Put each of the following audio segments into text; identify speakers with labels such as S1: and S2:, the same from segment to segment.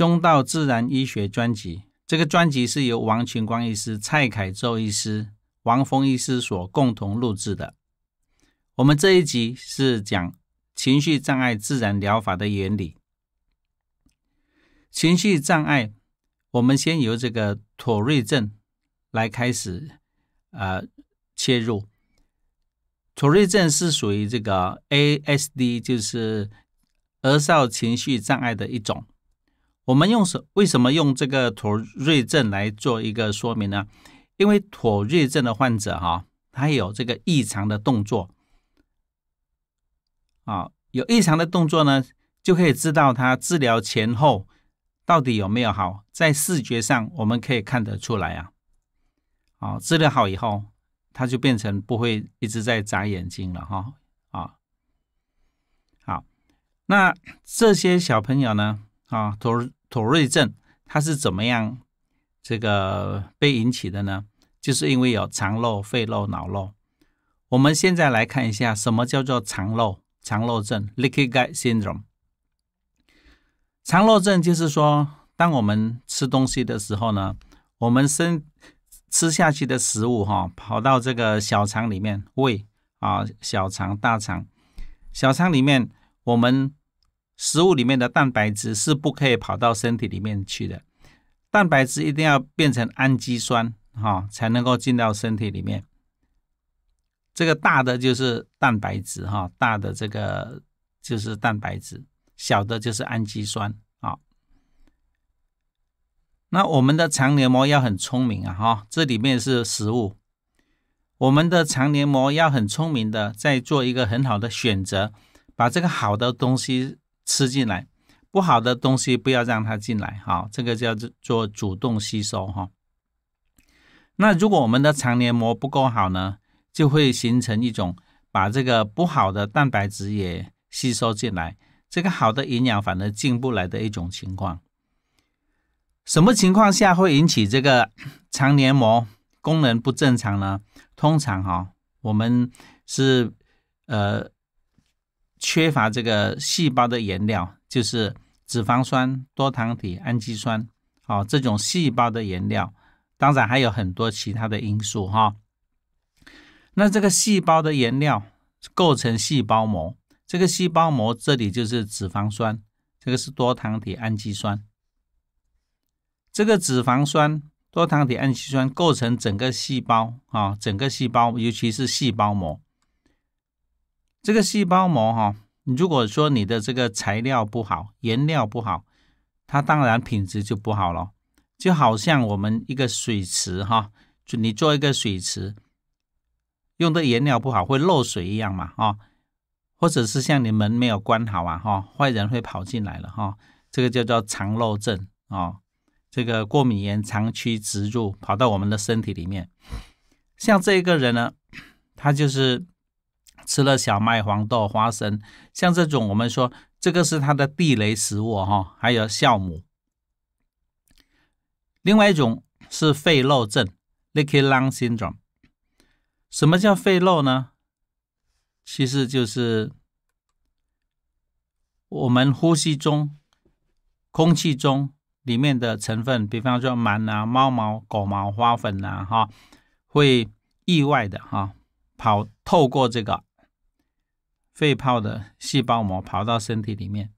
S1: 中道自然医学专辑，这个专辑是由王群光医师、蔡凯宙医师、王峰医师所共同录制的。我们这一集是讲情绪障碍自然疗法的原理。情绪障碍，我们先由这个妥瑞症来开始啊切入。妥瑞症是属于这个 A S D，就是儿少情绪障碍的一种。我们用什为什么用这个妥瑞症来做一个说明呢？因为妥瑞症的患者哈，他有这个异常的动作，啊，有异常的动作呢，就可以知道他治疗前后到底有没有好，在视觉上我们可以看得出来啊，啊，治疗好以后，他就变成不会一直在眨眼睛了哈，啊，好，那这些小朋友呢，啊，都。土瑞症它是怎么样这个被引起的呢？就是因为有肠漏、肺漏、脑漏。我们现在来看一下什么叫做肠漏？肠漏症 （leaky gut syndrome）。肠漏症就是说，当我们吃东西的时候呢，我们身吃下去的食物哈，跑到这个小肠里面，胃啊、小肠、大肠，小肠里面我们。食物里面的蛋白质是不可以跑到身体里面去的，蛋白质一定要变成氨基酸哈，才能够进到身体里面。这个大的就是蛋白质哈，大的这个就是蛋白质，小的就是氨基酸啊。那我们的肠黏膜要很聪明啊哈，这里面是食物，我们的肠黏膜要很聪明的在做一个很好的选择，把这个好的东西。吃进来不好的东西，不要让它进来，哈，这个叫做做主动吸收，哈。那如果我们的肠黏膜不够好呢，就会形成一种把这个不好的蛋白质也吸收进来，这个好的营养反而进不来的一种情况。什么情况下会引起这个肠黏膜功能不正常呢？通常哈，我们是呃。缺乏这个细胞的原料，就是脂肪酸、多糖体、氨基酸，哦，这种细胞的原料。当然还有很多其他的因素哈。那这个细胞的原料构成细胞膜，这个细胞膜这里就是脂肪酸，这个是多糖体、氨基酸。这个脂肪酸、多糖体、氨基酸构成整个细胞啊，整个细胞，尤其是细胞膜。这个细胞膜哈，如果说你的这个材料不好，原料不好，它当然品质就不好了。就好像我们一个水池哈，你做一个水池，用的颜料不好会漏水一样嘛哦，或者是像你门没有关好啊哈，坏人会跑进来了哈，这个叫做肠漏症啊，这个过敏原长驱直入跑到我们的身体里面。像这一个人呢，他就是。吃了小麦、黄豆、花生，像这种，我们说这个是它的地雷食物，哈，还有酵母。另外一种是肺漏症 l e c k y Lung Syndrome）。什么叫肺漏呢？其实就是我们呼吸中、空气中里面的成分，比方说螨啊、猫毛、狗毛、花粉啊，哈，会意外的哈跑透过这个。肺泡的细胞膜跑到身体里面，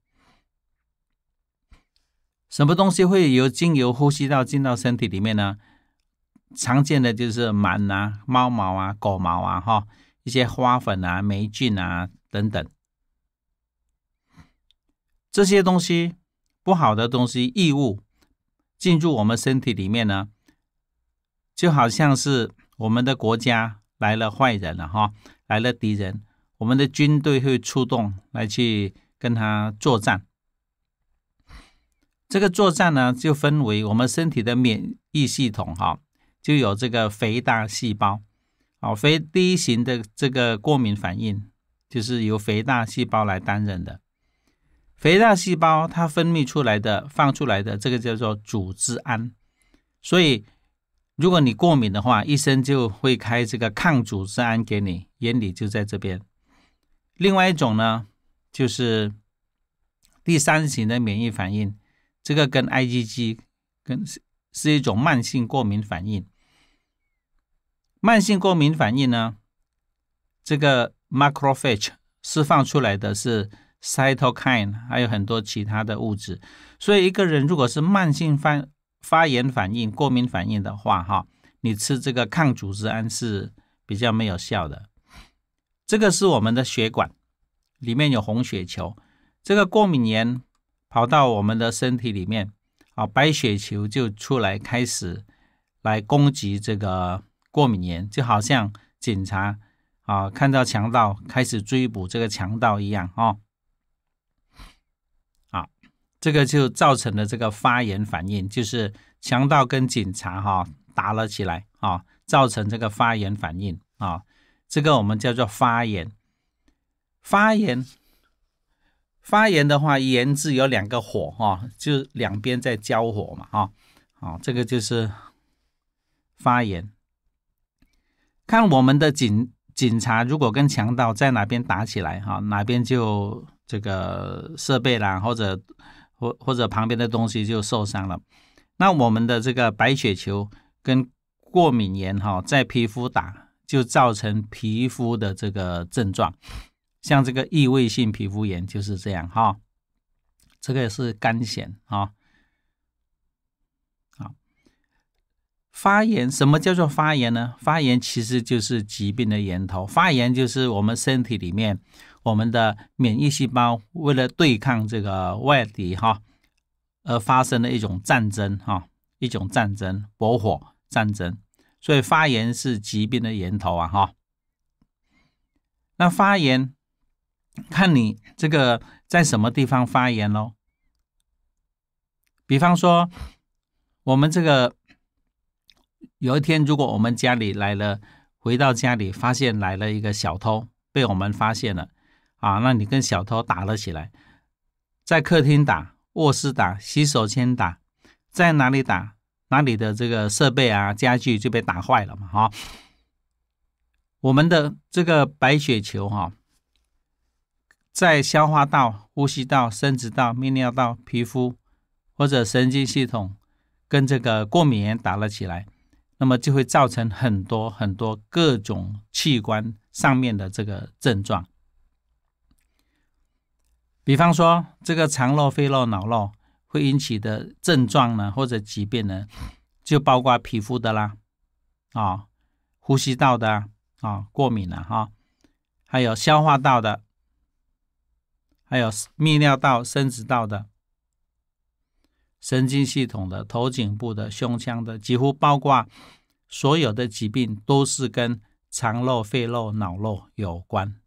S1: 什么东西会由经由呼吸道进到身体里面呢？常见的就是螨啊、猫毛啊、狗毛啊、哈一些花粉啊、霉菌啊等等，这些东西不好的东西、异物进入我们身体里面呢，就好像是我们的国家来了坏人了哈，来了敌人。我们的军队会出动来去跟他作战。这个作战呢，就分为我们身体的免疫系统，哈，就有这个肥大细胞，啊，肥第一型的这个过敏反应，就是由肥大细胞来担任的。肥大细胞它分泌出来的、放出来的这个叫做组织胺。所以，如果你过敏的话，医生就会开这个抗组织胺给你，原理就在这边。另外一种呢，就是第三型的免疫反应，这个跟 IgG 跟是是一种慢性过敏反应。慢性过敏反应呢，这个 macrophage 释放出来的是 cytokine，还有很多其他的物质。所以一个人如果是慢性发发炎反应、过敏反应的话，哈，你吃这个抗组织胺是比较没有效的。这个是我们的血管，里面有红血球。这个过敏炎跑到我们的身体里面，啊，白血球就出来开始来攻击这个过敏炎，就好像警察啊看到强盗开始追捕这个强盗一样哦。啊，这个就造成了这个发炎反应，就是强盗跟警察哈打了起来啊，造成这个发炎反应啊。这个我们叫做发炎，发炎，发炎的话，炎字有两个火哈，就两边在交火嘛哈，好，这个就是发炎。看我们的警警察，如果跟强盗在哪边打起来哈，哪边就这个设备啦，或者或或者旁边的东西就受伤了。那我们的这个白血球跟过敏炎哈，在皮肤打。就造成皮肤的这个症状，像这个异位性皮肤炎就是这样哈。这个是肝癣啊，啊，发炎什么叫做发炎呢？发炎其实就是疾病的源头，发炎就是我们身体里面我们的免疫细胞为了对抗这个外敌哈，而发生的一种战争哈，一种战争，搏火战争。所以发炎是疾病的源头啊！哈，那发炎，看你这个在什么地方发炎喽？比方说，我们这个有一天，如果我们家里来了，回到家里发现来了一个小偷，被我们发现了，啊，那你跟小偷打了起来，在客厅打、卧室打、洗手间打，在哪里打？那你的这个设备啊、家具就被打坏了嘛？哈，我们的这个白血球哈，在消化道、呼吸道、生殖道、泌尿道、皮肤或者神经系统，跟这个过敏源打了起来，那么就会造成很多很多各种器官上面的这个症状。比方说，这个肠漏、肺漏、脑漏。会引起的症状呢，或者疾病呢，就包括皮肤的啦，啊，呼吸道的啊，过敏了哈，还有消化道的，还有泌尿道、生殖道的，神经系统的、头颈部的、胸腔的，几乎包括所有的疾病都是跟肠漏、肺漏、脑漏有关。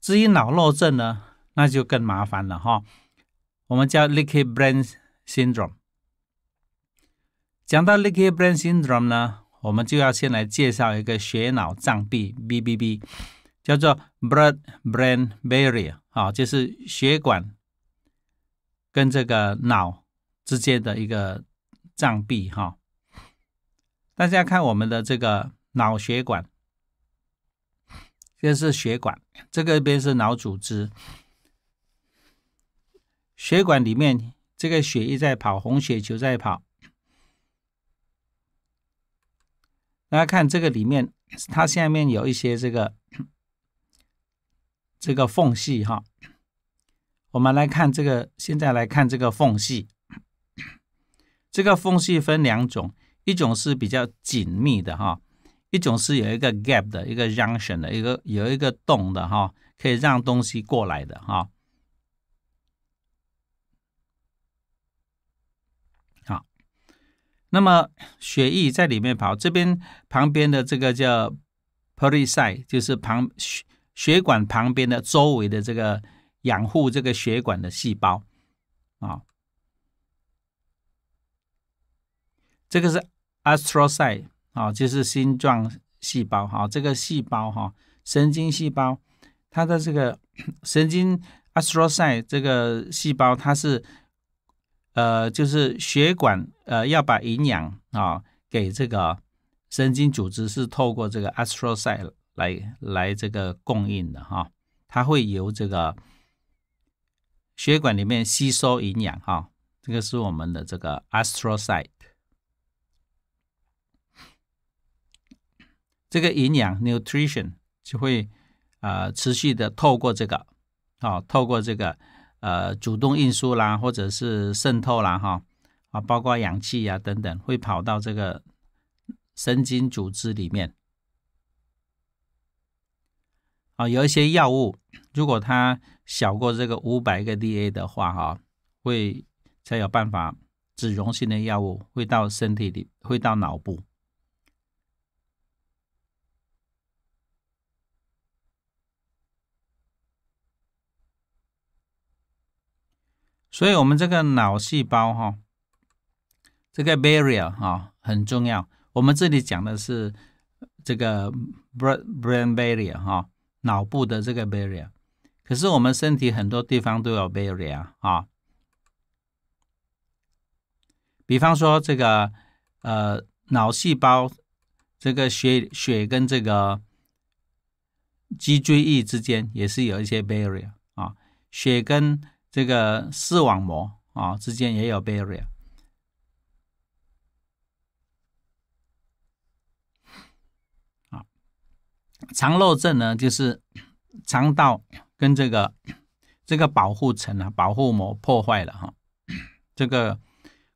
S1: 至于脑漏症呢，那就更麻烦了哈。我们叫 l i q u y Brain Syndrome。讲到 l i q u y Brain Syndrome 呢，我们就要先来介绍一个血脑障壁 （BBB），叫做 Blood Brain Barrier，啊，就是血管跟这个脑之间的一个障壁哈。大家看我们的这个脑血管，这是血管，这个边是脑组织。血管里面这个血液在跑，红血球在跑。大家看这个里面，它下面有一些这个这个缝隙哈。我们来看这个，现在来看这个缝隙。这个缝隙分两种，一种是比较紧密的哈，一种是有一个 gap 的，一个 junction 的，一个有一个洞的哈，可以让东西过来的哈。那么血液在里面跑，这边旁边的这个叫 pericyte，就是旁血血管旁边的周围的这个养护这个血管的细胞啊。这个是 astrocyte 哈，就是心状细胞哈。这个细胞哈，神经细胞，它的这个神经 astrocyte 这个细胞，它是。呃，就是血管，呃，要把营养啊给这个神经组织，是透过这个 astrocyte 来来这个供应的哈。它会由这个血管里面吸收营养哈。这个是我们的这个 astrocyte，这个营养 nutrition 就会啊持续的透过这个，啊，透过这个。呃，主动运输啦，或者是渗透啦，哈，啊，包括氧气啊等等，会跑到这个神经组织里面。啊，有一些药物，如果它小过这个五百个 Da 的话，哈，会才有办法脂溶性的药物会到身体里，会到脑部。所以，我们这个脑细胞哈，这个 barrier 哈很重要。我们这里讲的是这个 brain barrier 哈，脑部的这个 barrier。可是，我们身体很多地方都有 barrier 哈。比方说，这个呃，脑细胞这个血血跟这个脊椎 e 之间也是有一些 barrier 啊，血跟这个视网膜啊之间也有 barrier 啊，肠漏症呢就是肠道跟这个这个保护层啊保护膜破坏了哈，这个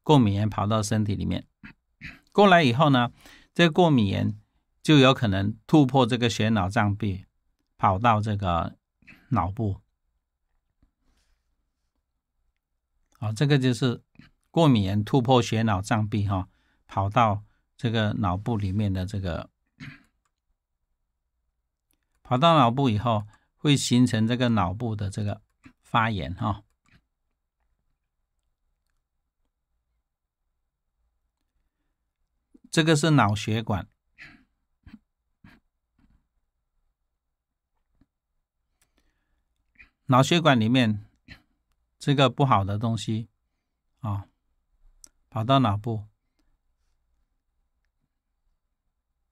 S1: 过敏原跑到身体里面过来以后呢，这个过敏原就有可能突破这个血脑障壁，跑到这个脑部。啊，这个就是过敏原突破血脑障壁，哈，跑到这个脑部里面的这个，跑到脑部以后，会形成这个脑部的这个发炎，哈。这个是脑血管，脑血管里面。这个不好的东西，啊，跑到脑部，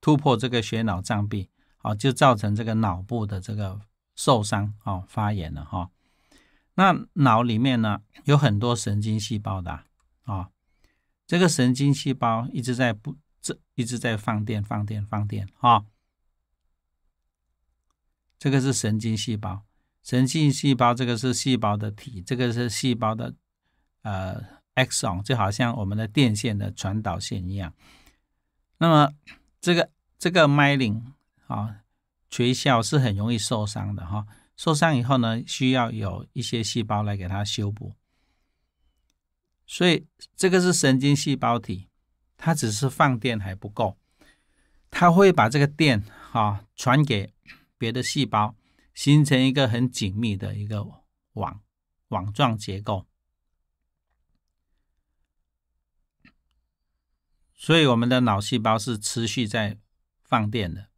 S1: 突破这个血脑障壁，啊，就造成这个脑部的这个受伤，啊，发炎了哈。那脑里面呢，有很多神经细胞的，啊，这个神经细胞一直在不这一直在放电放电放电，哈，这个是神经细胞。神经细胞这个是细胞的体，这个是细胞的呃 axon，就好像我们的电线的传导线一样。那么这个这个 myelin 啊，垂鞘是很容易受伤的哈，受伤以后呢，需要有一些细胞来给它修补。所以这个是神经细胞体，它只是放电还不够，它会把这个电啊传给别的细胞。形成一个很紧密的一个网网状结构，所以我们的脑细胞是持续在放电的。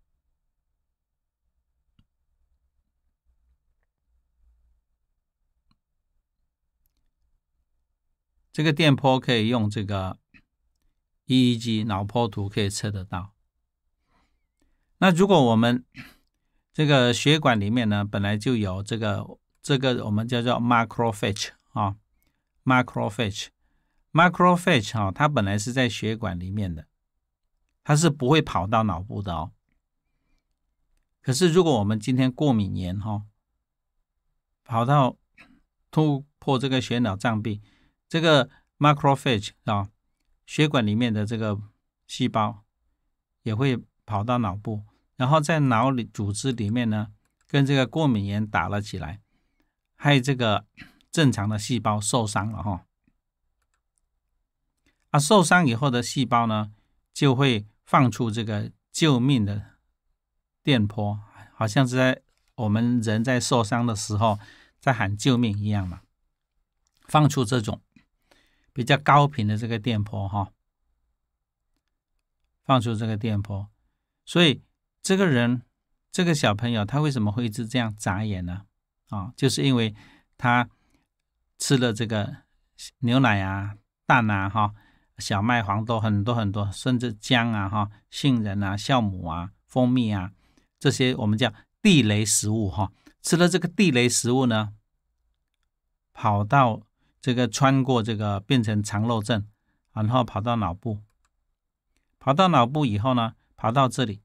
S1: 这个电波可以用这个 EEG 脑波图可以测得到。那如果我们这个血管里面呢，本来就有这个这个我们叫做 macrophage 啊，macrophage，macrophage 啊，它本来是在血管里面的，它是不会跑到脑部的哦。可是如果我们今天过敏炎哈，跑到突破这个血脑障壁，这个 macrophage 啊，血管里面的这个细胞也会跑到脑部。然后在脑里组织里面呢，跟这个过敏原打了起来，还有这个 正常的细胞受伤了哈。啊，受伤以后的细胞呢，就会放出这个救命的电波，好像是在我们人在受伤的时候在喊救命一样嘛，放出这种比较高频的这个电波哈，放出这个电波，所以。这个人，这个小朋友，他为什么会一直这样眨眼呢？啊，就是因为他吃了这个牛奶啊、蛋啊、哈、小麦、黄豆很多很多，甚至姜啊、哈、杏仁啊、酵母啊、蜂蜜啊这些我们叫地雷食物哈。吃了这个地雷食物呢，跑到这个穿过这个变成肠漏症，然后跑到脑部，跑到脑部以后呢，跑到这里。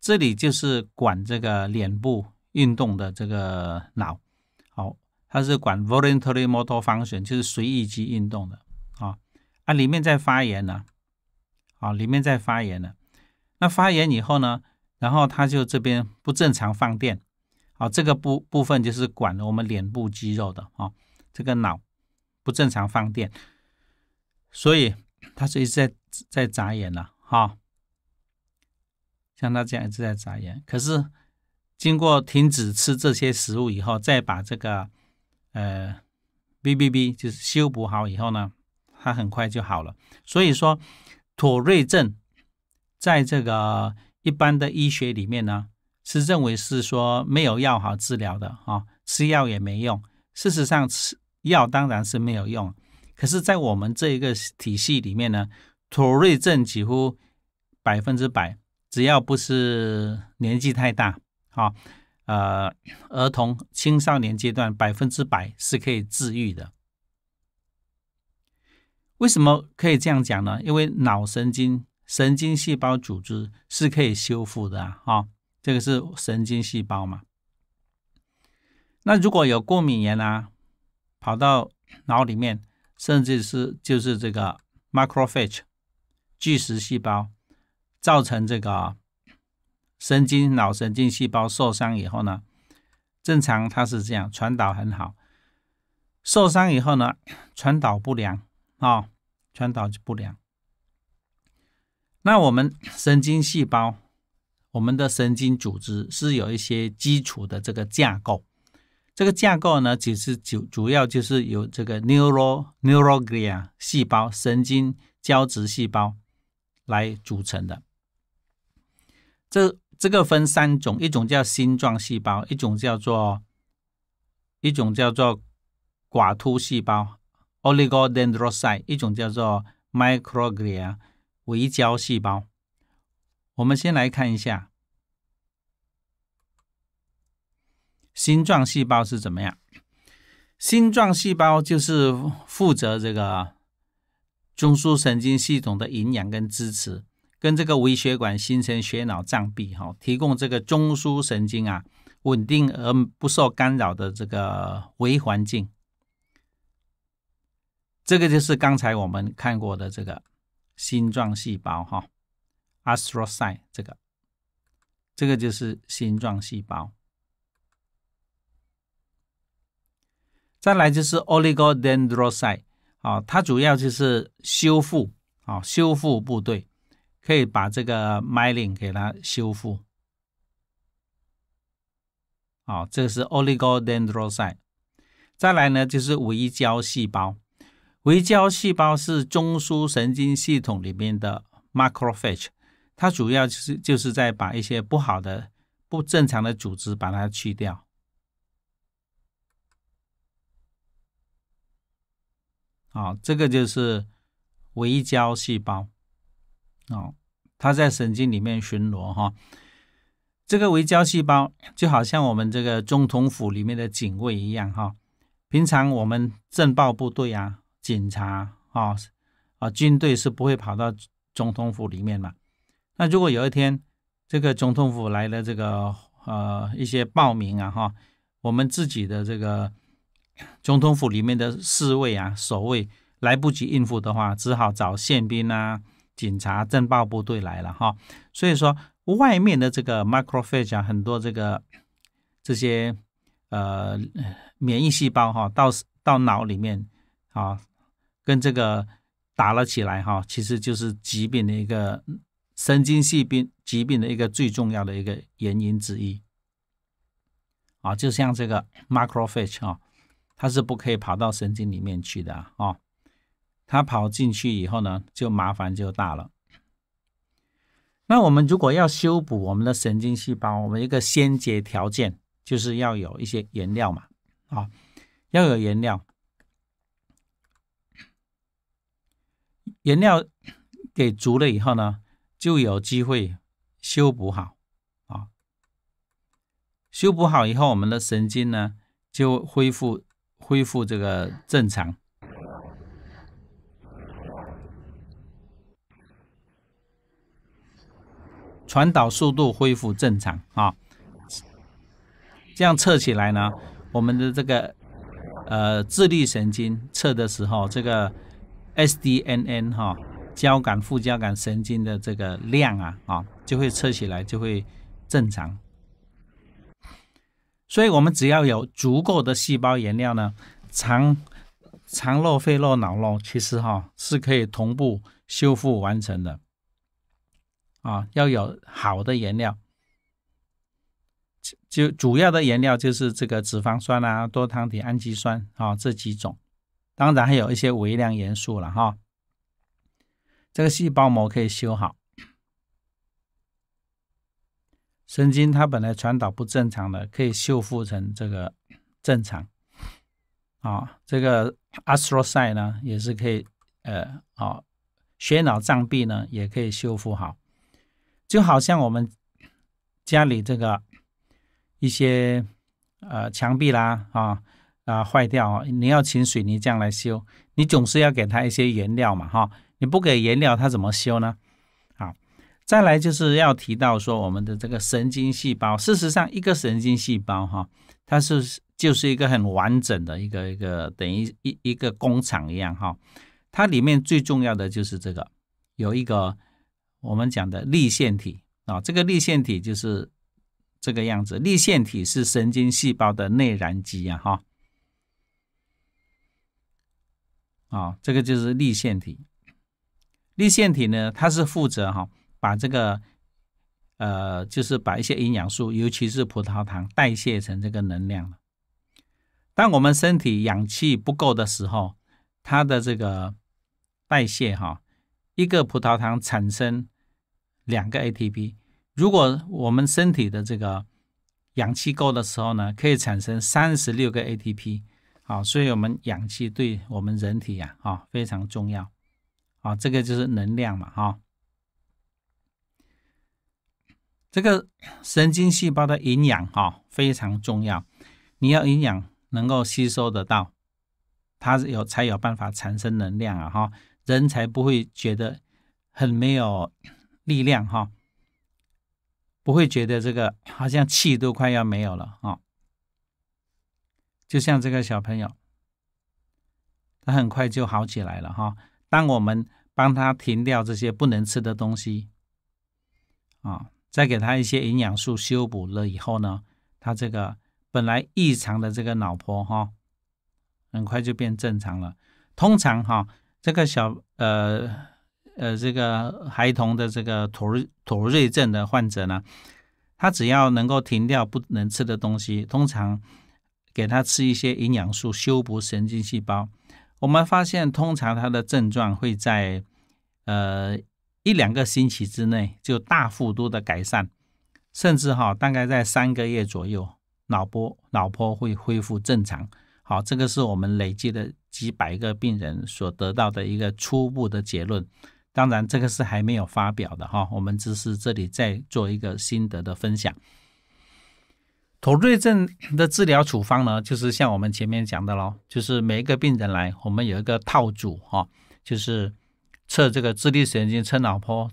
S1: 这里就是管这个脸部运动的这个脑，好，它是管 voluntary motor function，就是随意肌运动的啊，啊里面在发炎呢，好，里面在发炎了，那发炎以后呢，然后它就这边不正常放电，哦，这个部部分就是管我们脸部肌肉的啊，这个脑不正常放电，所以它是一直在在眨眼了哈。像他这样一直在眨眼，可是经过停止吃这些食物以后，再把这个呃 B B B 就是修补好以后呢，他很快就好了。所以说，妥瑞症在这个一般的医学里面呢，是认为是说没有药好治疗的啊，吃药也没用。事实上，吃药当然是没有用，可是，在我们这一个体系里面呢，妥瑞症几乎百分之百。只要不是年纪太大，哈，呃，儿童、青少年阶段百分之百是可以治愈的。为什么可以这样讲呢？因为脑神经神经细胞组织是可以修复的啊！哈，这个是神经细胞嘛？那如果有过敏原啊，跑到脑里面，甚至是就是这个 microphage 巨噬细胞。造成这个神经脑神经细胞受伤以后呢，正常它是这样传导很好，受伤以后呢传导不良啊，传导就不良。那我们神经细胞，我们的神经组织是有一些基础的这个架构，这个架构呢其实主主要就是由这个 neuro neuroglia 细胞神经胶质细胞来组成的。这这个分三种，一种叫星状细胞，一种叫做一种叫做寡突细胞 （oligodendrocyte），一种叫做 microglia，微胶细胞。我们先来看一下星状细胞是怎么样。星状细胞就是负责这个中枢神经系统的营养跟支持。跟这个微血管形成血脑障壁，哈，提供这个中枢神经啊稳定而不受干扰的这个微环境。这个就是刚才我们看过的这个心状细胞，哈，astrocyte 这个，这个就是心状细胞。再来就是 oligodendrocyte 啊，它主要就是修复啊，修复部队。可以把这个 myelin 给它修复。好，这个是 oligodendrocyte。再来呢，就是微胶细胞。微胶细胞是中枢神经系统里面的 m a c r o h a g e 它主要就是就是在把一些不好的、不正常的组织把它去掉。好，这个就是微胶细胞。哦，他在神经里面巡逻哈。这个微胶细胞就好像我们这个总统府里面的警卫一样哈。平常我们政报部队啊、警察啊、啊军队是不会跑到总统府里面的。那如果有一天这个总统府来了这个呃一些报名啊哈，我们自己的这个总统府里面的侍卫啊、守卫来不及应付的话，只好找宪兵啊。警察侦报部队来了哈，所以说外面的这个 microphage 很多，这个这些呃免疫细胞哈，到到脑里面啊，跟这个打了起来哈，其实就是疾病的一个神经系病疾病的一个最重要的一个原因之一啊，就像这个 microphage 啊，它是不可以跑到神经里面去的啊。它跑进去以后呢，就麻烦就大了。那我们如果要修补我们的神经细胞，我们一个先决条件就是要有一些原料嘛，啊，要有原料，原料给足了以后呢，就有机会修补好，啊，修补好以后，我们的神经呢就恢复恢复这个正常。传导速度恢复正常啊，这样测起来呢，我们的这个呃智力神经测的时候，这个 S D N N 哈交感副交感神经的这个量啊啊就会测起来就会正常，所以我们只要有足够的细胞原料呢，肠肠漏、肺漏、脑漏，其实哈是可以同步修复完成的。啊，要有好的原料，就主要的原料就是这个脂肪酸啊、多糖体、氨基酸啊这几种，当然还有一些微量元素了哈。这个细胞膜可以修好，神经它本来传导不正常的，可以修复成这个正常。啊，这个 astrocyte 呢，也是可以，呃，啊，血脑障壁呢，也可以修复好。就好像我们家里这个一些呃墙壁啦啊啊坏掉啊，你要请水泥匠来修，你总是要给他一些原料嘛哈，你不给原料他怎么修呢？好，再来就是要提到说我们的这个神经细胞，事实上一个神经细胞哈，它是就是一个很完整的一个一个等于一一个工厂一样哈，它里面最重要的就是这个有一个。我们讲的立腺体啊，这个立腺体就是这个样子。立腺体是神经细胞的内燃机呀，哈。啊，这个就是立腺体。立腺体呢，它是负责哈，把这个呃，就是把一些营养素，尤其是葡萄糖代谢成这个能量当我们身体氧气不够的时候，它的这个代谢哈。一个葡萄糖产生两个 ATP，如果我们身体的这个氧气够的时候呢，可以产生三十六个 ATP。好，所以我们氧气对我们人体呀，啊非常重要。啊，这个就是能量嘛，哈。这个神经细胞的营养，哈非常重要。你要营养能够吸收得到，它有才有办法产生能量啊，哈。人才不会觉得很没有力量哈，不会觉得这个好像气都快要没有了啊。就像这个小朋友，他很快就好起来了哈。当我们帮他停掉这些不能吃的东西啊，再给他一些营养素修补了以后呢，他这个本来异常的这个脑波哈，很快就变正常了。通常哈。这个小呃呃，这个孩童的这个妥妥瑞症的患者呢，他只要能够停掉不能吃的东西，通常给他吃一些营养素修补神经细胞。我们发现，通常他的症状会在呃一两个星期之内就大幅度的改善，甚至哈，大概在三个月左右，脑波脑波会恢复正常。好，这个是我们累积的。几百个病人所得到的一个初步的结论，当然这个是还没有发表的哈，我们只是这里在做一个心得的分享。头瑞症的治疗处方呢，就是像我们前面讲的喽，就是每一个病人来，我们有一个套组哈，就是测这个智力神经、测脑波、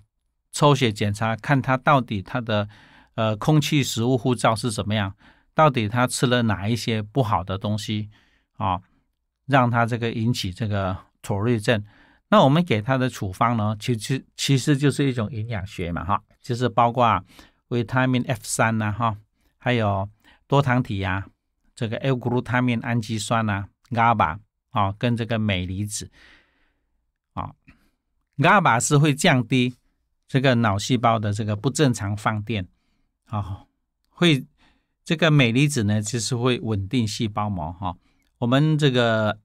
S1: 抽血检查看他到底他的呃空气食物护照是怎么样，到底他吃了哪一些不好的东西啊？让他这个引起这个妥瑞症，那我们给他的处方呢，其实其实就是一种营养学嘛哈，就是包括维他命 F 三呐哈，还有多糖体呀，这个 L glutamine 氨基酸呐，伽 a 啊，跟这个镁离子啊，伽 a 是会降低这个脑细胞的这个不正常放电啊，会这个镁离子呢，其实会稳定细胞膜哈。我们这个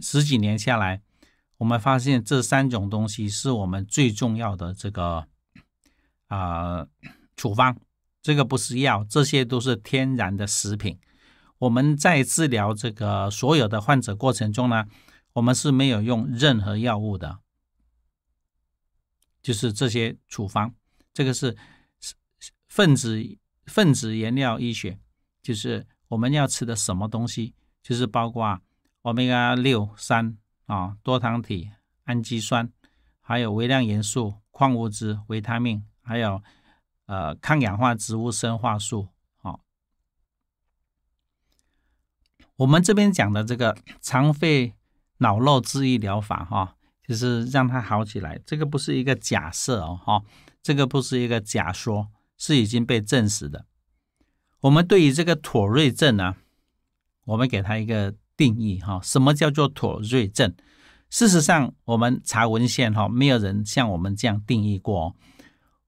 S1: 十几年下来，我们发现这三种东西是我们最重要的这个啊处方。这个不是药，这些都是天然的食品。我们在治疗这个所有的患者过程中呢，我们是没有用任何药物的，就是这些处方。这个是分子分子原料医学，就是我们要吃的什么东西。就是包括欧米伽六、三啊，多糖体、氨基酸，还有微量元素、矿物质、维他命，还有呃抗氧化植物生化素。啊。我们这边讲的这个肠肺脑漏治愈疗法，哈，就是让它好起来。这个不是一个假设哦，哈，这个不是一个假说是已经被证实的。我们对于这个妥瑞症呢？我们给它一个定义哈，什么叫做妥瑞症？事实上，我们查文献哈，没有人像我们这样定义过。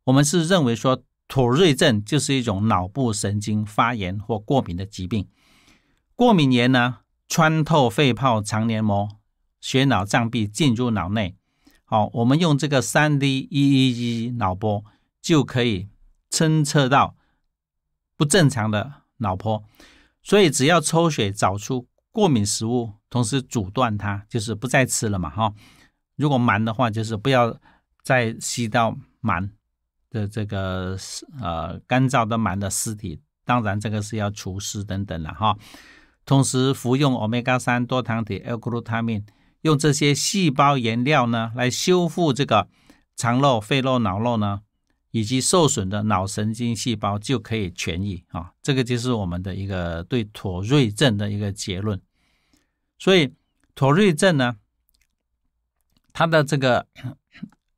S1: 我们是认为说，妥瑞症就是一种脑部神经发炎或过敏的疾病。过敏炎呢，穿透肺泡、肠黏膜、血脑障壁进入脑内。好，我们用这个三 D E E E 脑波就可以侦测到不正常的脑波。所以只要抽血找出过敏食物，同时阻断它，就是不再吃了嘛，哈。如果满的话，就是不要再吸到满的这个呃干燥的满的尸体，当然这个是要除湿等等了哈。同时服用欧米伽三多糖体 elgulutamine，用这些细胞原料呢来修复这个肠漏、肺漏、脑漏呢。以及受损的脑神经细胞就可以痊愈啊！这个就是我们的一个对妥瑞症的一个结论。所以，妥瑞症呢，它的这个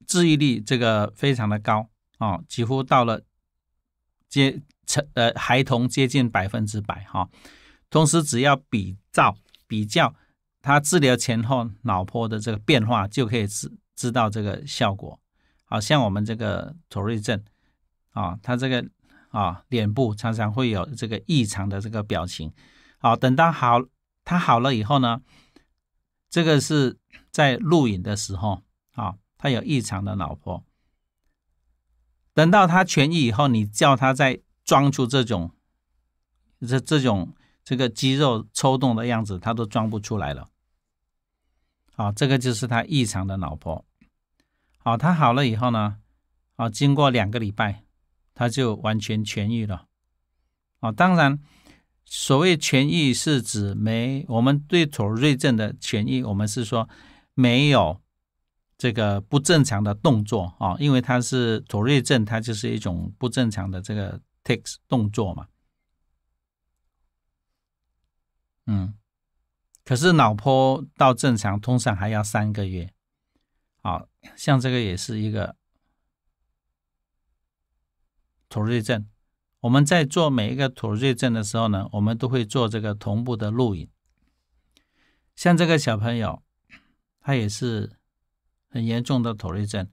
S1: 治愈率这个非常的高啊，几乎到了接成呃孩童接近百分之百哈。同时，只要比照比较他治疗前后脑波的这个变化，就可以知知道这个效果。好像我们这个妥瑞症啊，他这个啊脸部常常会有这个异常的这个表情。好，等到好他好了以后呢，这个是在录影的时候啊，他有异常的脑波。等到他痊愈以后，你叫他再装出这种这这种这个肌肉抽动的样子，他都装不出来了。啊，这个就是他异常的脑波。哦，他好了以后呢？哦，经过两个礼拜，他就完全痊愈了。哦，当然，所谓痊愈是指没我们对妥瑞症的痊愈，我们是说没有这个不正常的动作啊，因为它是妥瑞症，它就是一种不正常的这个 tics 动作嘛。嗯，可是脑波到正常通常还要三个月。好像这个也是一个妥瑞症。我们在做每一个妥瑞症的时候呢，我们都会做这个同步的录影。像这个小朋友，他也是很严重的妥瑞症，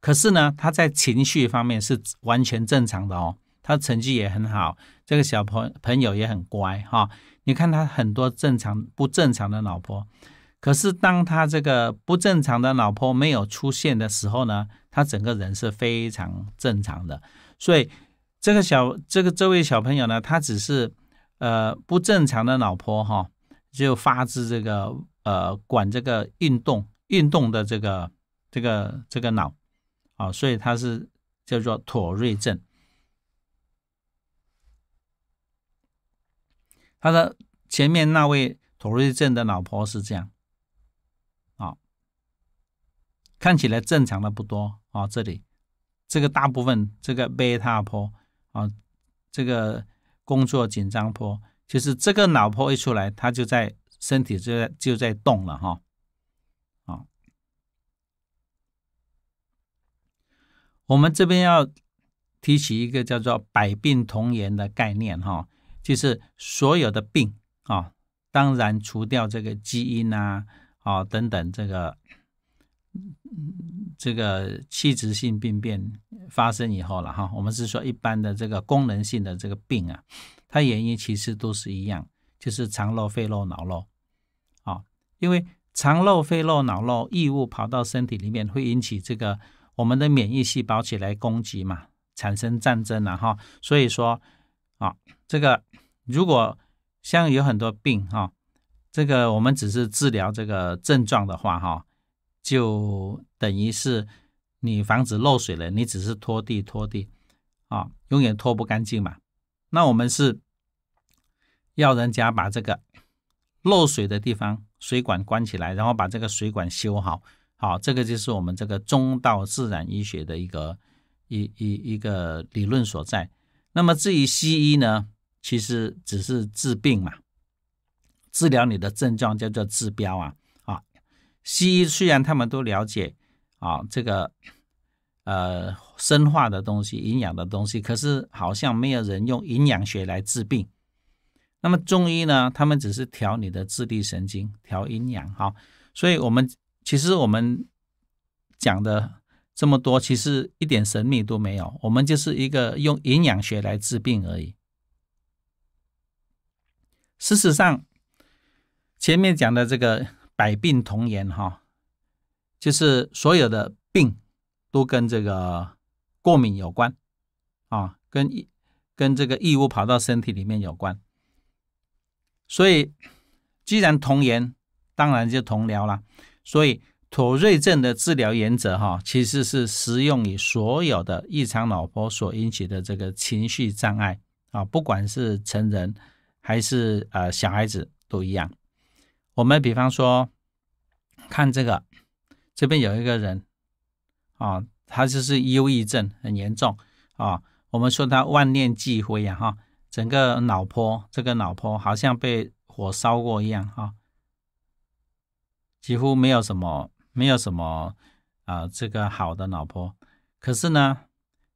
S1: 可是呢，他在情绪方面是完全正常的哦。他成绩也很好，这个小朋朋友也很乖哈。你看他很多正常不正常的老婆。可是当他这个不正常的老婆没有出现的时候呢，他整个人是非常正常的。所以这个小这个这位小朋友呢，他只是呃不正常的老婆哈，就发自这个呃管这个运动运动的这个这个这个脑啊，所以他是叫做妥瑞症。他的前面那位妥瑞症的老婆是这样。看起来正常的不多啊，这里这个大部分这个贝塔坡啊，这个工作紧张坡，就是这个脑坡一出来，它就在身体就在就在动了哈，啊，我们这边要提起一个叫做“百病同源”的概念哈，就是所有的病啊，当然除掉这个基因啊，啊等等这个。这个器质性病变发生以后了哈，我们是说一般的这个功能性的这个病啊，它原因其实都是一样，就是肠漏、肺漏、脑漏啊，因为肠漏、肺漏、脑漏异物跑到身体里面会引起这个我们的免疫细胞起来攻击嘛，产生战争了哈，所以说啊，这个如果像有很多病哈，这个我们只是治疗这个症状的话哈。就等于是你房子漏水了，你只是拖地拖地啊，永远拖不干净嘛。那我们是要人家把这个漏水的地方水管关起来，然后把这个水管修好。好，这个就是我们这个中道自然医学的一个一一一个理论所在。那么至于西医呢，其实只是治病嘛，治疗你的症状叫做治标啊。西医虽然他们都了解啊，这个呃生化的东西、营养的东西，可是好像没有人用营养学来治病。那么中医呢，他们只是调你的自律神经、调营养好，所以我们其实我们讲的这么多，其实一点神秘都没有。我们就是一个用营养学来治病而已。事实上，前面讲的这个。百病同源，哈，就是所有的病都跟这个过敏有关啊，跟跟这个异物跑到身体里面有关。所以，既然同源，当然就同疗了。所以，妥瑞症的治疗原则，哈，其实是适用于所有的异常脑波所引起的这个情绪障碍啊，不管是成人还是呃小孩子都一样。我们比方说，看这个，这边有一个人，啊，他就是忧郁症很严重啊。我们说他万念俱灰呀，哈，整个脑波，这个脑波好像被火烧过一样，哈，几乎没有什么，没有什么啊，这个好的脑波。可是呢，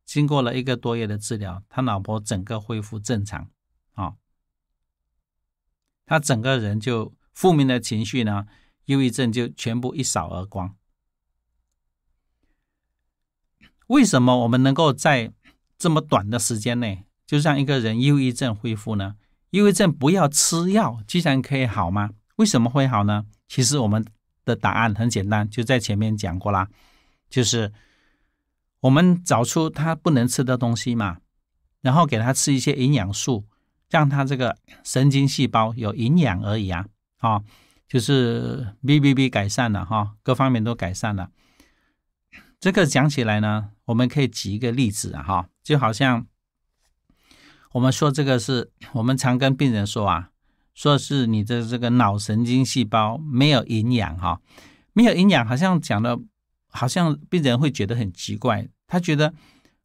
S1: 经过了一个多月的治疗，他脑波整个恢复正常，啊，他整个人就。负面的情绪呢，忧郁症就全部一扫而光。为什么我们能够在这么短的时间内就让一个人忧郁症恢复呢？忧郁症不要吃药，居然可以好吗？为什么会好呢？其实我们的答案很简单，就在前面讲过啦，就是我们找出他不能吃的东西嘛，然后给他吃一些营养素，让他这个神经细胞有营养而已啊。啊，就是 B B B 改善了哈，各方面都改善了。这个讲起来呢，我们可以举一个例子啊，哈，就好像我们说这个是我们常跟病人说啊，说是你的这个脑神经细胞没有营养哈，没有营养，好像讲的，好像病人会觉得很奇怪，他觉得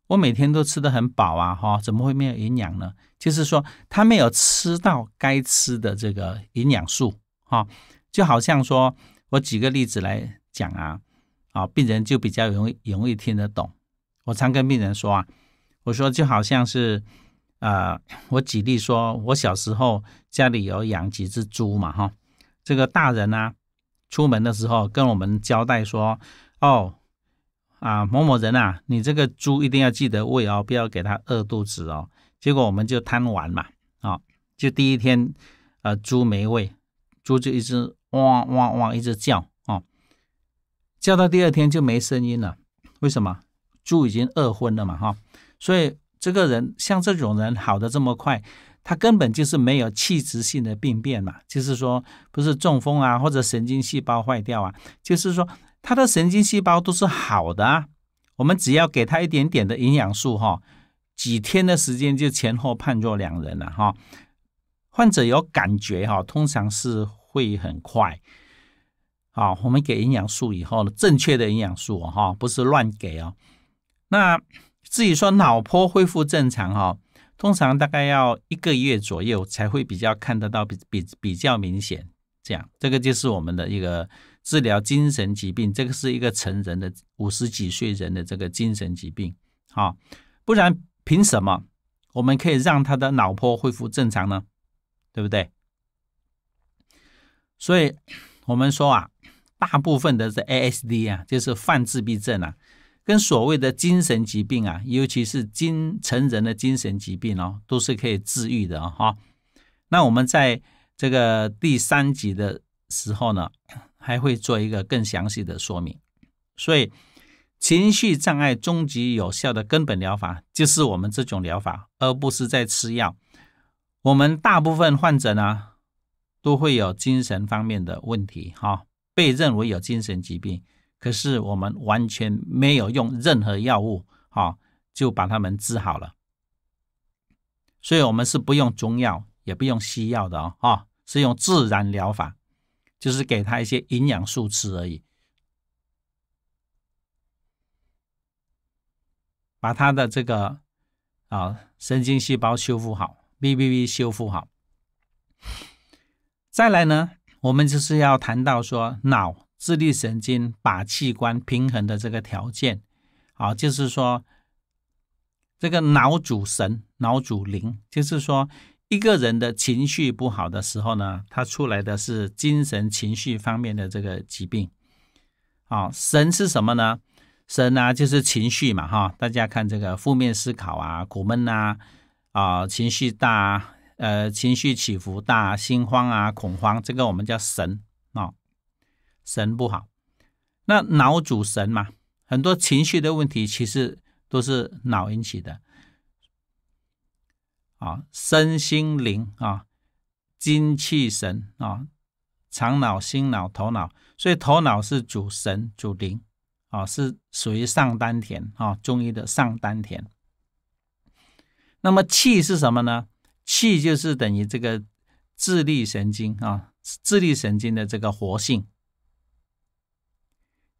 S1: 我每天都吃的很饱啊，哈，怎么会没有营养呢？就是说他没有吃到该吃的这个营养素。哦，就好像说，我举个例子来讲啊，啊，病人就比较容易容易听得懂。我常跟病人说啊，我说就好像是，呃，我举例说，我小时候家里有养几只猪嘛，哈，这个大人啊，出门的时候跟我们交代说，哦，啊，某某人啊，你这个猪一定要记得喂哦，不要给他饿肚子哦。结果我们就贪玩嘛，啊，就第一天，呃，猪没喂。猪就一直汪汪汪一直叫啊，叫到第二天就没声音了。为什么？猪已经饿昏了嘛哈。所以这个人像这种人好的这么快，他根本就是没有器质性的病变嘛。就是说，不是中风啊，或者神经细胞坏掉啊，就是说他的神经细胞都是好的啊。我们只要给他一点点的营养素哈，几天的时间就前后判若两人了哈。患者有感觉哈，通常是会很快。好，我们给营养素以后呢，正确的营养素哈，不是乱给哦。那至于说脑波恢复正常哈，通常大概要一个月左右才会比较看得到，比比比较明显。这样，这个就是我们的一个治疗精神疾病。这个是一个成人的五十几岁人的这个精神疾病啊，不然凭什么我们可以让他的脑波恢复正常呢？对不对？所以，我们说啊，大部分的这 ASD 啊，就是泛自闭症啊，跟所谓的精神疾病啊，尤其是精成人的精神疾病哦，都是可以治愈的啊！哈，那我们在这个第三集的时候呢，还会做一个更详细的说明。所以，情绪障碍终极有效的根本疗法，就是我们这种疗法，而不是在吃药。我们大部分患者呢，都会有精神方面的问题，哈，被认为有精神疾病。可是我们完全没有用任何药物，哈，就把他们治好了。所以，我们是不用中药，也不用西药的哦，哈，是用自然疗法，就是给他一些营养素吃而已，把他的这个啊神经细胞修复好。B B B 修复好，再来呢，我们就是要谈到说脑、自律神经、把器官平衡的这个条件，好，就是说这个脑主神，脑主灵，就是说一个人的情绪不好的时候呢，他出来的是精神情绪方面的这个疾病。啊，神是什么呢？神啊，就是情绪嘛，哈，大家看这个负面思考啊，苦闷啊。啊，情绪大，呃，情绪起伏大，心慌啊，恐慌，这个我们叫神啊，神不好。那脑主神嘛，很多情绪的问题其实都是脑引起的。啊，身心灵啊，精气神啊，肠脑、心脑、头脑，所以头脑是主神、主灵啊，是属于上丹田啊，中医的上丹田。那么气是什么呢？气就是等于这个智力神经啊，智力神经的这个活性。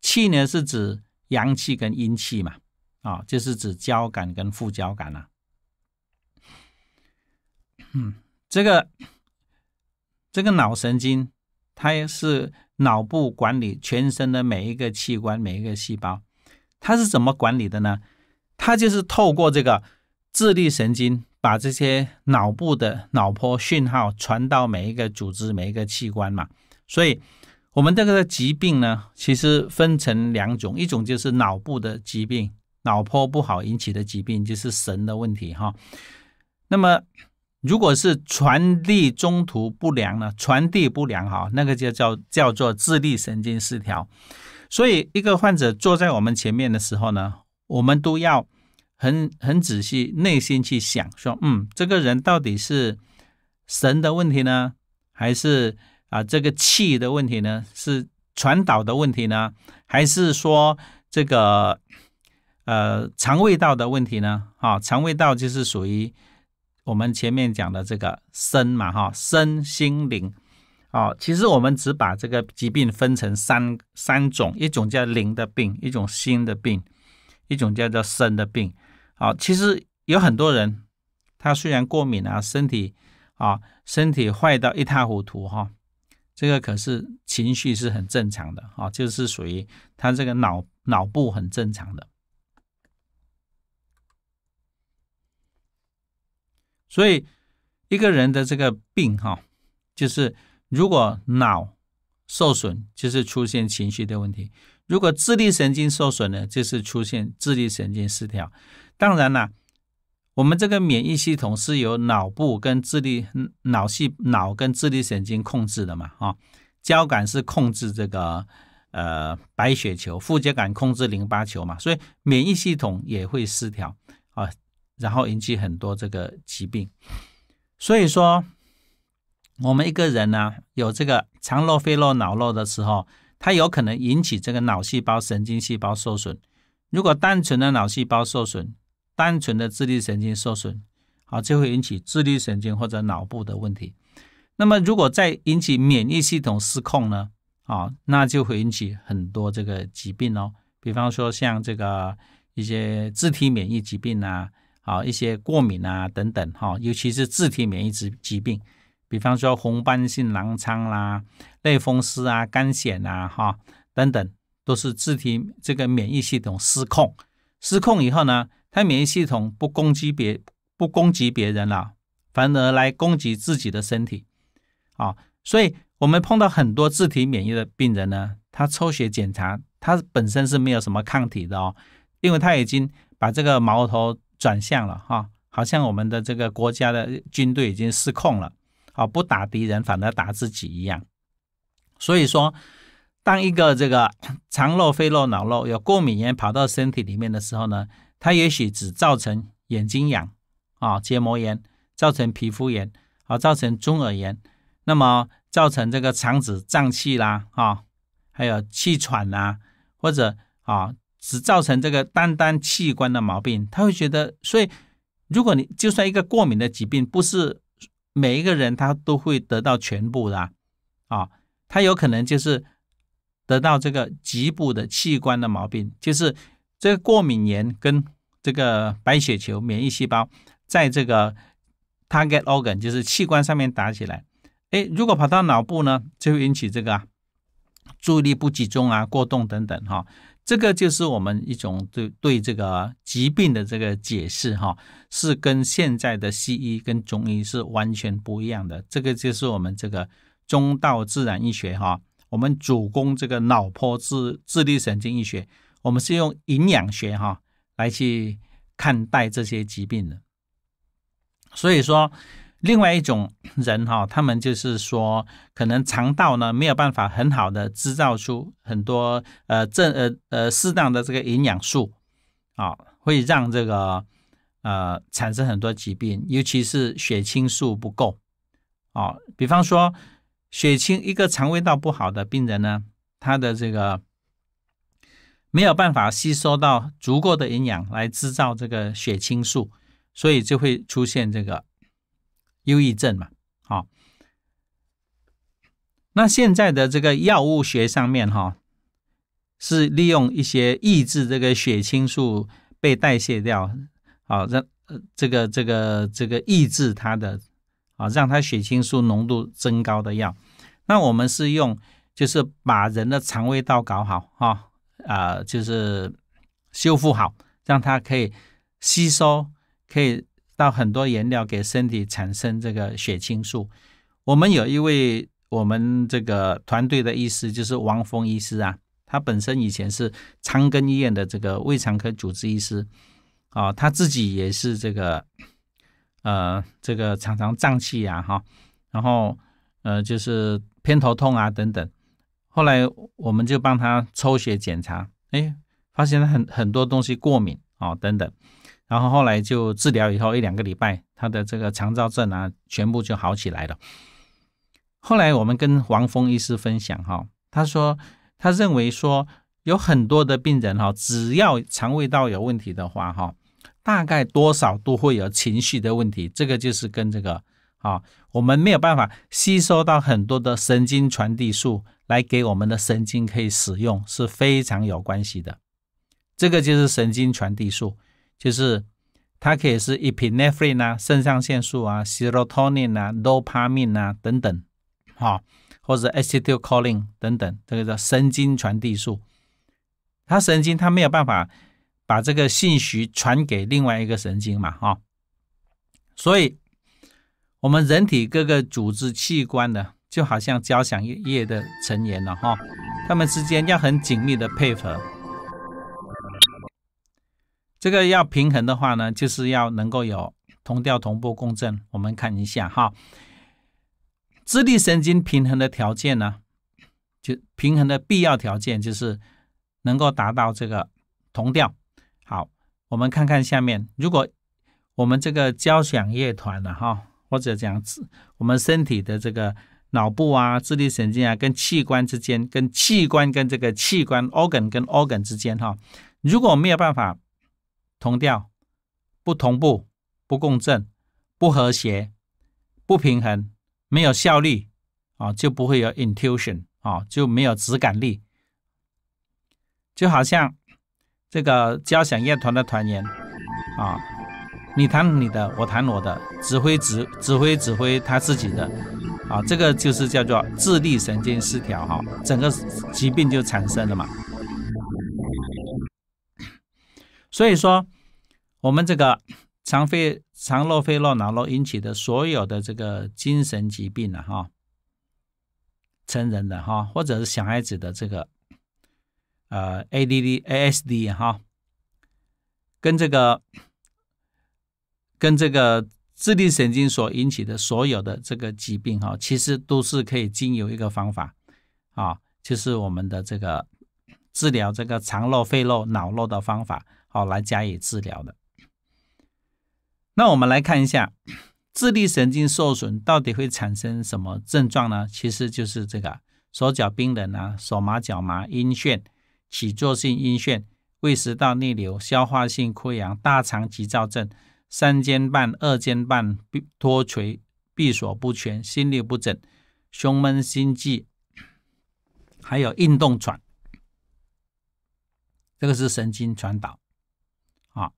S1: 气呢是指阳气跟阴气嘛，啊，就是指交感跟副交感啊。嗯，这个这个脑神经，它也是脑部管理全身的每一个器官、每一个细胞，它是怎么管理的呢？它就是透过这个。自律神经把这些脑部的脑波讯号传到每一个组织、每一个器官嘛，所以我们这个疾病呢，其实分成两种，一种就是脑部的疾病，脑波不好引起的疾病，就是神的问题哈。那么，如果是传递中途不良呢，传递不良哈，那个就叫叫做自律神经失调。所以，一个患者坐在我们前面的时候呢，我们都要。很很仔细，内心去想，说，嗯，这个人到底是神的问题呢，还是啊这个气的问题呢？是传导的问题呢，还是说这个呃肠胃道的问题呢？啊，肠胃道就是属于我们前面讲的这个身嘛，哈，身心灵。哦，其实我们只把这个疾病分成三三种，一种叫灵的病，一种心的病，一种叫做身的病。啊，其实有很多人，他虽然过敏啊，身体啊，身体坏到一塌糊涂哈，这个可是情绪是很正常的啊，就是属于他这个脑脑部很正常的。所以一个人的这个病哈，就是如果脑受损，就是出现情绪的问题；如果智力神经受损呢，就是出现智力神经失调。当然啦，我们这个免疫系统是由脑部跟智力、脑系、脑跟智力神经控制的嘛，哈，交感是控制这个呃白血球，副交感控制淋巴球嘛，所以免疫系统也会失调啊，然后引起很多这个疾病。所以说，我们一个人呢有这个肠漏、肺漏、脑漏的时候，它有可能引起这个脑细胞、神经细胞受损。如果单纯的脑细胞受损，单纯的自律神经受损，啊，就会引起自律神经或者脑部的问题。那么，如果再引起免疫系统失控呢，啊，那就会引起很多这个疾病哦。比方说，像这个一些自体免疫疾病啊，啊，一些过敏啊等等，哈，尤其是自体免疫疾疾病，比方说红斑性狼疮啦、类风湿啊、肝癣啊，哈等等，都是自体这个免疫系统失控，失控以后呢。他免疫系统不攻击别不攻击别人了，反而来攻击自己的身体啊！所以，我们碰到很多自体免疫的病人呢，他抽血检查，他本身是没有什么抗体的哦，因为他已经把这个矛头转向了哈，好像我们的这个国家的军队已经失控了啊，不打敌人，反而打自己一样。所以说，当一个这个肠漏、肺漏、脑漏有过敏原跑到身体里面的时候呢？它也许只造成眼睛痒啊、结膜炎，造成皮肤炎，啊，造成中耳炎，那么造成这个肠子胀气啦啊，还有气喘啊，或者啊只造成这个单单器官的毛病，他会觉得，所以如果你就算一个过敏的疾病，不是每一个人他都会得到全部的啊，他有可能就是得到这个局部的器官的毛病，就是。这个过敏原跟这个白血球、免疫细胞在这个 target organ 就是器官上面打起来，哎，如果跑到脑部呢，就会引起这个注意力不集中啊、过动等等哈。这个就是我们一种对对这个疾病的这个解释哈，是跟现在的西医跟中医是完全不一样的。这个就是我们这个中道自然医学哈，我们主攻这个脑波智智力神经医学。我们是用营养学哈来去看待这些疾病的，所以说，另外一种人哈，他们就是说，可能肠道呢没有办法很好的制造出很多呃正呃呃适当的这个营养素啊，会让这个呃产生很多疾病，尤其是血清素不够啊。比方说，血清一个肠胃道不好的病人呢，他的这个。没有办法吸收到足够的营养来制造这个血清素，所以就会出现这个忧郁症嘛。好，那现在的这个药物学上面哈，是利用一些抑制这个血清素被代谢掉，啊，让这个这个这个抑制它的，啊，让它血清素浓度增高的药。那我们是用就是把人的肠胃道搞好哈。啊，就是修复好，让它可以吸收，可以到很多原料，给身体产生这个血清素。我们有一位我们这个团队的医师，就是王峰医师啊，他本身以前是长庚医院的这个胃肠科主治医师，啊，他自己也是这个，呃，这个常常胀气呀，哈，然后呃，就是偏头痛啊等等。后来我们就帮他抽血检查，哎，发现很很多东西过敏啊等等，然后后来就治疗以后一两个礼拜，他的这个肠燥症啊，全部就好起来了。后来我们跟王峰医师分享哈，他说他认为说有很多的病人哈，只要肠胃道有问题的话哈，大概多少都会有情绪的问题，这个就是跟这个。啊，我们没有办法吸收到很多的神经传递素来给我们的神经可以使用，是非常有关系的。这个就是神经传递素，就是它可以是 epinephrine 啊、肾上腺素啊、serotonin 啊、dopamine 啊等等，哈，或者 acetylcholine 等等，这个叫神经传递素。它神经它没有办法把这个信息传给另外一个神经嘛，哈，所以。我们人体各个组织器官呢，就好像交响乐的成员了哈，他们之间要很紧密的配合。这个要平衡的话呢，就是要能够有同调、同步、共振。我们看一下哈，智力神经平衡的条件呢，就平衡的必要条件就是能够达到这个同调。好，我们看看下面，如果我们这个交响乐团了哈。或者讲，我们身体的这个脑部啊、智力神经啊，跟器官之间，跟器官跟这个器官 （organ） 跟 organ 之间，哈，如果没有办法同调、不同步、不共振、不和谐、不平衡、没有效率啊，就不会有 intuition 啊，就没有直感力，就好像这个交响乐团的团员啊。你谈你的，我谈我的，指挥指指挥指挥他自己的，啊，这个就是叫做智力神经失调哈，整个疾病就产生了嘛。所以说，我们这个肠肺肠漏肺漏脑漏引起的所有的这个精神疾病呢，哈，成人的哈，或者是小孩子的这个，呃，A D D A S D 哈，跟这个。跟这个自律神经所引起的所有的这个疾病哈，其实都是可以经由一个方法啊，就是我们的这个治疗这个肠漏、肺漏、脑漏的方法，好来加以治疗的。那我们来看一下，自律神经受损到底会产生什么症状呢？其实就是这个手脚冰冷啊，手麻、脚麻、晕眩、起坐性晕眩、胃食道逆流、消化性溃疡、大肠急躁症。三尖瓣、二尖瓣脱垂、闭锁不全、心律不整、胸闷心悸，还有运动喘，这个是神经传导啊。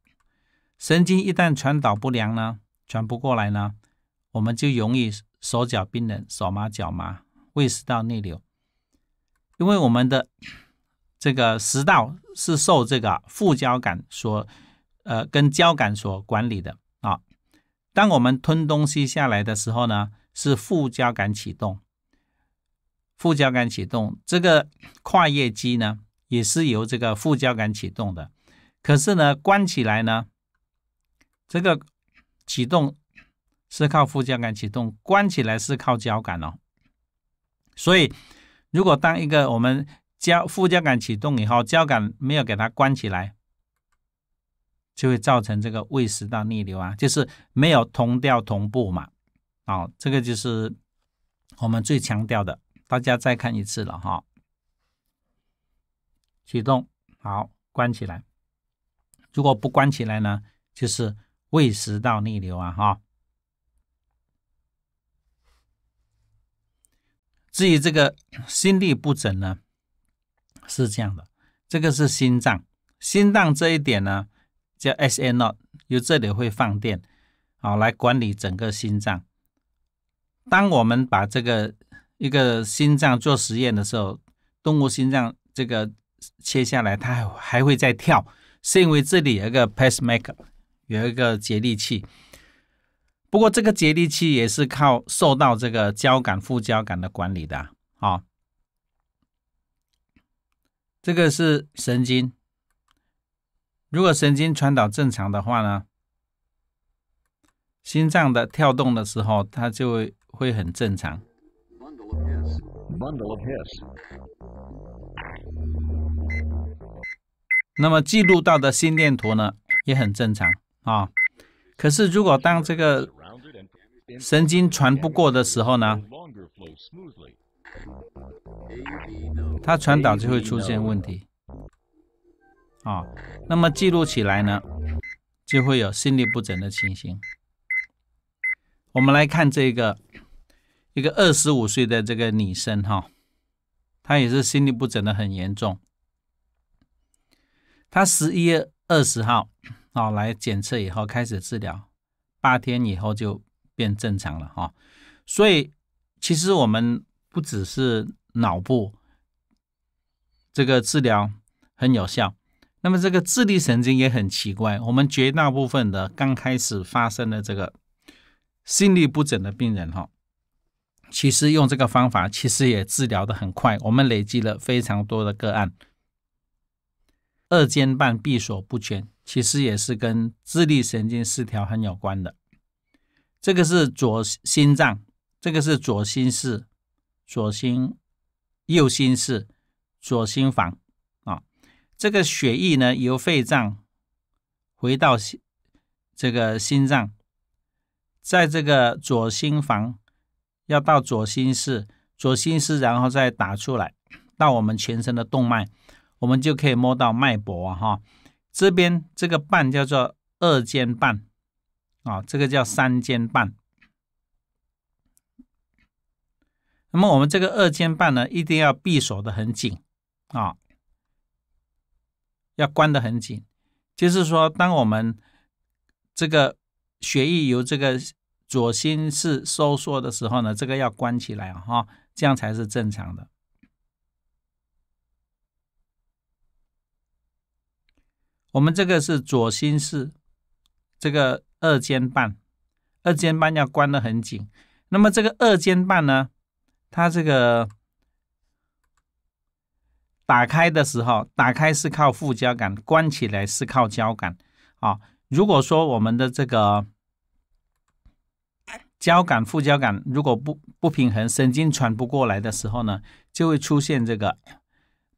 S1: 神经一旦传导不良呢，传不过来呢，我们就容易手脚冰冷、手麻脚麻、胃食道逆流，因为我们的这个食道是受这个副交感所。呃，跟交感所管理的啊。当我们吞东西下来的时候呢，是副交感启动，副交感启动这个跨页肌呢，也是由这个副交感启动的。可是呢，关起来呢，这个启动是靠副交感启动，关起来是靠交感哦。所以，如果当一个我们交副交感启动以后，交感没有给它关起来。就会造成这个胃食道逆流啊，就是没有同调同步嘛，啊，这个就是我们最强调的，大家再看一次了哈。启动好，关起来。如果不关起来呢，就是胃食道逆流啊，哈。至于这个心律不整呢，是这样的，这个是心脏，心脏这一点呢。叫 s N O，t 为这里会放电，好来管理整个心脏。当我们把这个一个心脏做实验的时候，动物心脏这个切下来，它还还会再跳，是因为这里有一个 pacemaker，有一个节力器。不过这个节力器也是靠受到这个交感、副交感的管理的。啊。这个是神经。如果神经传导正常的话呢，心脏的跳动的时候，它就会会很正常。那么记录到的心电图呢，也很正常啊。可是如果当这个神经传不过的时候呢，它传导就会出现问题。啊，那么记录起来呢，就会有心律不整的情形。我们来看这个一个二十五岁的这个女生哈，她也是心律不整的很严重。她十一二十号啊来检测以后开始治疗，八天以后就变正常了哈。所以其实我们不只是脑部这个治疗很有效。那么这个自律神经也很奇怪，我们绝大部分的刚开始发生的这个心律不整的病人哈，其实用这个方法其实也治疗的很快，我们累积了非常多的个案。二尖瓣闭锁不全其实也是跟自律神经失调很有关的。这个是左心脏，这个是左心室，左心、右心室、左心房。这个血液呢，由肺脏回到心，这个心脏，在这个左心房，要到左心室，左心室然后再打出来，到我们全身的动脉，我们就可以摸到脉搏哈。这边这个瓣叫做二尖瓣，啊，这个叫三尖瓣。那么我们这个二尖瓣呢，一定要闭锁的很紧，啊。要关的很紧，就是说，当我们这个血液由这个左心室收缩的时候呢，这个要关起来哈，这样才是正常的。我们这个是左心室，这个二尖瓣，二尖瓣要关的很紧。那么这个二尖瓣呢，它这个。打开的时候，打开是靠副交感，关起来是靠交感，啊，如果说我们的这个交感、副交感如果不不平衡，神经传不过来的时候呢，就会出现这个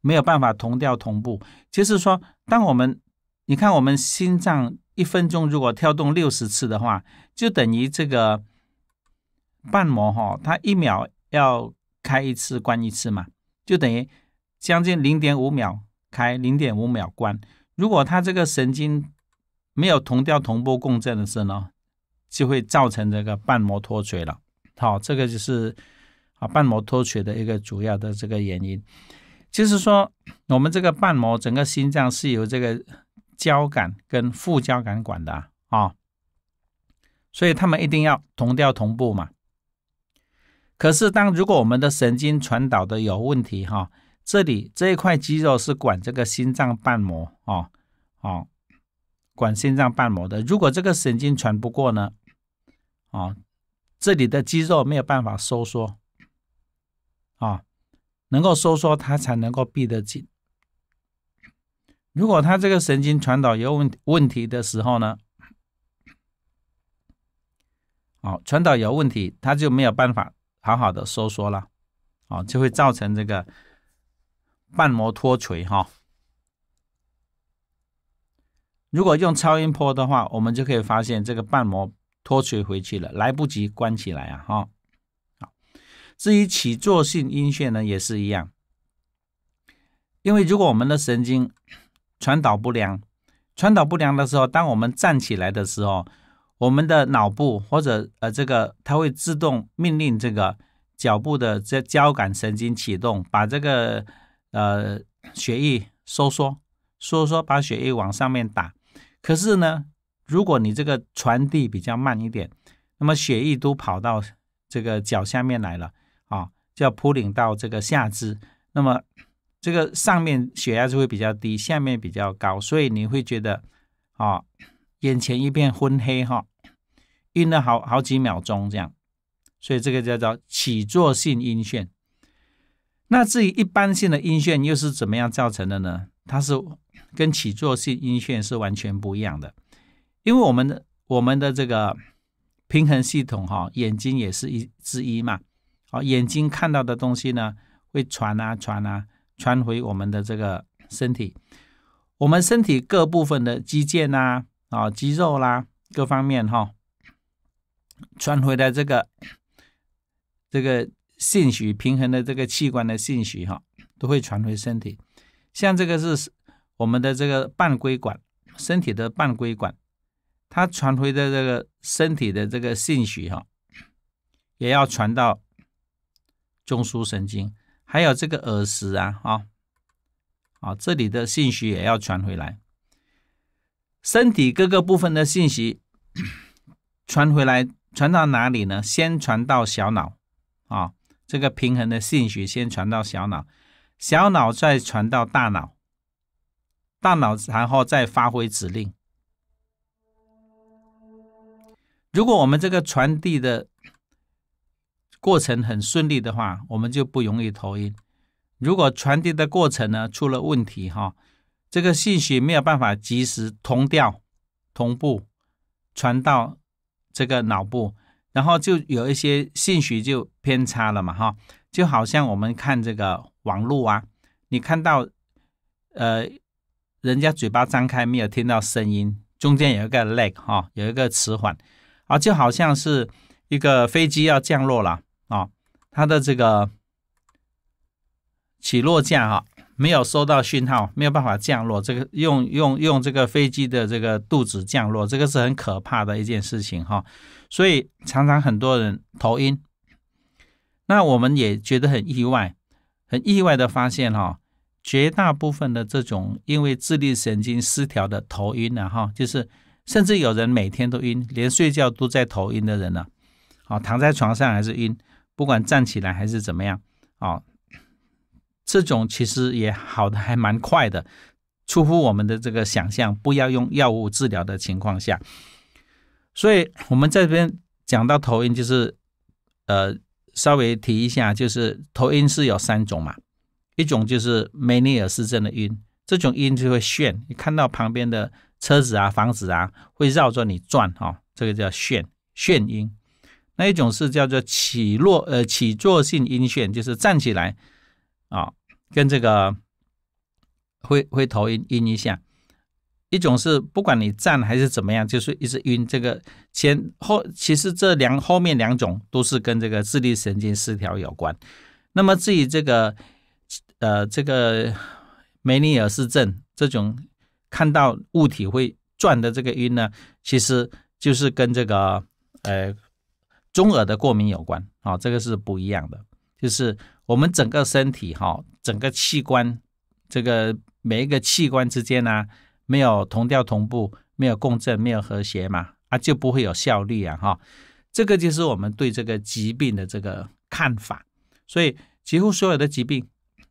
S1: 没有办法同调同步。就是说，当我们你看我们心脏一分钟如果跳动六十次的话，就等于这个瓣膜哈，它一秒要开一次、关一次嘛，就等于。将近零点五秒开，零点五秒关。如果他这个神经没有同调同步共振的时候呢，就会造成这个瓣膜脱垂了。好，这个就是啊瓣膜脱垂的一个主要的这个原因。就是说，我们这个瓣膜整个心脏是由这个交感跟副交感管的啊，所以他们一定要同调同步嘛。可是，当如果我们的神经传导的有问题哈。这里这一块肌肉是管这个心脏瓣膜啊哦，管心脏瓣膜的。如果这个神经传不过呢，啊，这里的肌肉没有办法收缩啊，能够收缩它才能够闭得紧。如果它这个神经传导有问问题的时候呢，哦，传导有问题，它就没有办法好好的收缩了，哦，就会造成这个。瓣膜脱垂，哈。如果用超音波的话，我们就可以发现这个瓣膜脱垂回去了，来不及关起来啊，哈。至于起坐性晕眩呢，也是一样。因为如果我们的神经传导不良，传导不良的时候，当我们站起来的时候，我们的脑部或者呃，这个它会自动命令这个脚部的这交感神经启动，把这个。呃，血液收缩，收缩把血液往上面打，可是呢，如果你这个传递比较慢一点，那么血液都跑到这个脚下面来了啊，就要扑领到这个下肢，那么这个上面血压就会比较低，下面比较高，所以你会觉得啊，眼前一片昏黑哈，晕了好好几秒钟这样，所以这个叫做起坐性晕眩。那至于一般性的晕眩又是怎么样造成的呢？它是跟起坐性晕眩是完全不一样的，因为我们的我们的这个平衡系统哈，眼睛也是一之一嘛。好，眼睛看到的东西呢，会传啊传啊传回我们的这个身体，我们身体各部分的肌腱呐啊肌肉啦各方面哈，传回来这个这个。信息平衡的这个器官的信息哈，都会传回身体。像这个是我们的这个半规管，身体的半规管，它传回的这个身体的这个信息哈，也要传到中枢神经。还有这个耳石啊，啊，啊，这里的信息也要传回来。身体各个部分的信息传回来，传到哪里呢？先传到小脑，啊。这个平衡的信息先传到小脑，小脑再传到大脑，大脑然后再发挥指令。如果我们这个传递的过程很顺利的话，我们就不容易头晕；如果传递的过程呢出了问题，哈，这个信息没有办法及时通掉、同步传到这个脑部。然后就有一些信息就偏差了嘛，哈，就好像我们看这个网路啊，你看到，呃，人家嘴巴张开没有听到声音，中间有一个 lag 哈，有一个迟缓，啊，就好像是一个飞机要降落了啊，它的这个起落架哈。没有收到讯号，没有办法降落。这个用用用这个飞机的这个肚子降落，这个是很可怕的一件事情哈。所以常常很多人头晕，那我们也觉得很意外，很意外的发现哈，绝大部分的这种因为智力神经失调的头晕了哈，就是甚至有人每天都晕，连睡觉都在头晕的人呢。啊，躺在床上还是晕，不管站起来还是怎么样，啊。这种其实也好的还蛮快的，出乎我们的这个想象。不要用药物治疗的情况下，所以我们这边讲到头晕，就是呃稍微提一下，就是头晕是有三种嘛，一种就是梅尼尔氏症的晕，这种晕就会眩，你看到旁边的车子啊、房子啊会绕着你转哦，这个叫眩眩晕。那一种是叫做起落呃起坐性晕眩，就是站起来啊。跟这个会会头晕晕一下，一种是不管你站还是怎么样，就是一直晕。这个前后其实这两后面两种都是跟这个智力神经失调有关。那么至于这个呃这个梅尼尔氏症这种看到物体会转的这个晕呢，其实就是跟这个呃中耳的过敏有关啊，这个是不一样的。就是我们整个身体哈。整个器官，这个每一个器官之间呢，没有同调同步，没有共振，没有和谐嘛，啊，就不会有效率啊，哈，这个就是我们对这个疾病的这个看法。所以，几乎所有的疾病，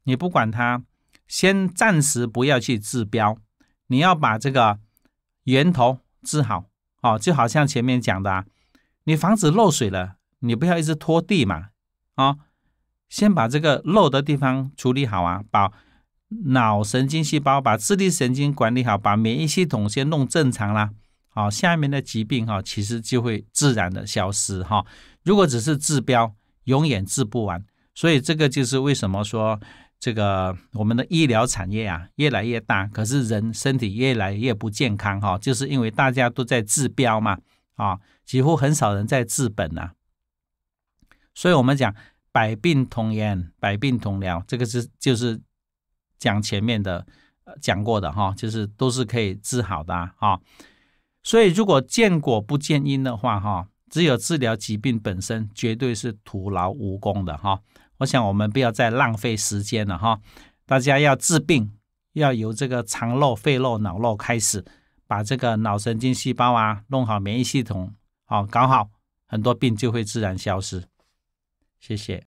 S1: 你不管它，先暂时不要去治标，你要把这个源头治好，哦，就好像前面讲的，你房子漏水了，你不要一直拖地嘛，啊。先把这个漏的地方处理好啊，把脑神经细胞、把智力神经管理好，把免疫系统先弄正常啦。好，下面的疾病哈其实就会自然的消失哈。如果只是治标，永远治不完。所以这个就是为什么说这个我们的医疗产业啊越来越大，可是人身体越来越不健康哈，就是因为大家都在治标嘛，啊，几乎很少人在治本呐。所以我们讲。百病同源，百病同疗，这个是就是讲前面的讲过的哈，就是都是可以治好的哈。所以如果见果不见因的话哈，只有治疗疾病本身绝对是徒劳无功的哈。我想我们不要再浪费时间了哈，大家要治病，要由这个肠漏、肺漏、脑漏开始，把这个脑神经细胞啊弄好，免疫系统好搞好，很多病就会自然消失。谢谢。